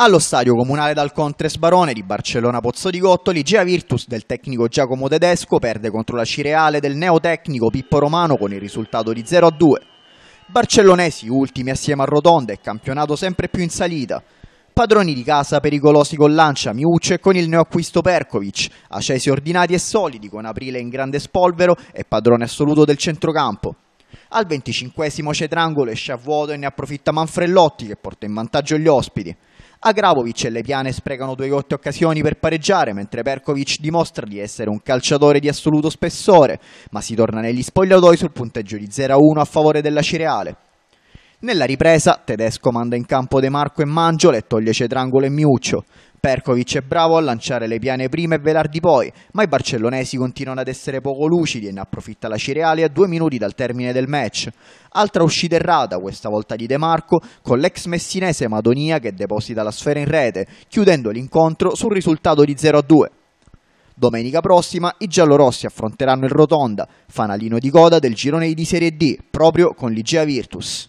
Allo stadio comunale dal Contres Barone di Barcellona Pozzo di Gottoli, Gea Virtus del tecnico Giacomo Tedesco perde contro la Cireale del neotecnico Pippo Romano con il risultato di 0-2. Barcellonesi ultimi assieme a Rotonda e campionato sempre più in salita. Padroni di casa pericolosi con Lancia, Miuccio e con il neoacquisto Perkovic, accesi ordinati e solidi con Aprile in grande spolvero e padrone assoluto del centrocampo. Al 25 Cetrangolo esce a vuoto e ne approfitta Manfrellotti che porta in vantaggio gli ospiti. Agrapovic e le piane sprecano due otte occasioni per pareggiare, mentre Perkovic dimostra di essere un calciatore di assoluto spessore, ma si torna negli spogliatoi sul punteggio di 0-1 a favore della Cireale. Nella ripresa Tedesco manda in campo De Marco e Mangiola e toglie Cetrangolo e Miuccio. Perkovic è bravo a lanciare le piane prima e Velardi poi, ma i barcellonesi continuano ad essere poco lucidi e ne approfitta la Cireale a due minuti dal termine del match. Altra uscita errata, questa volta di De Marco, con l'ex messinese Madonia che deposita la sfera in rete, chiudendo l'incontro sul risultato di 0-2. Domenica prossima i giallorossi affronteranno il Rotonda, fanalino di coda del girone di Serie D, proprio con l'Igea Virtus.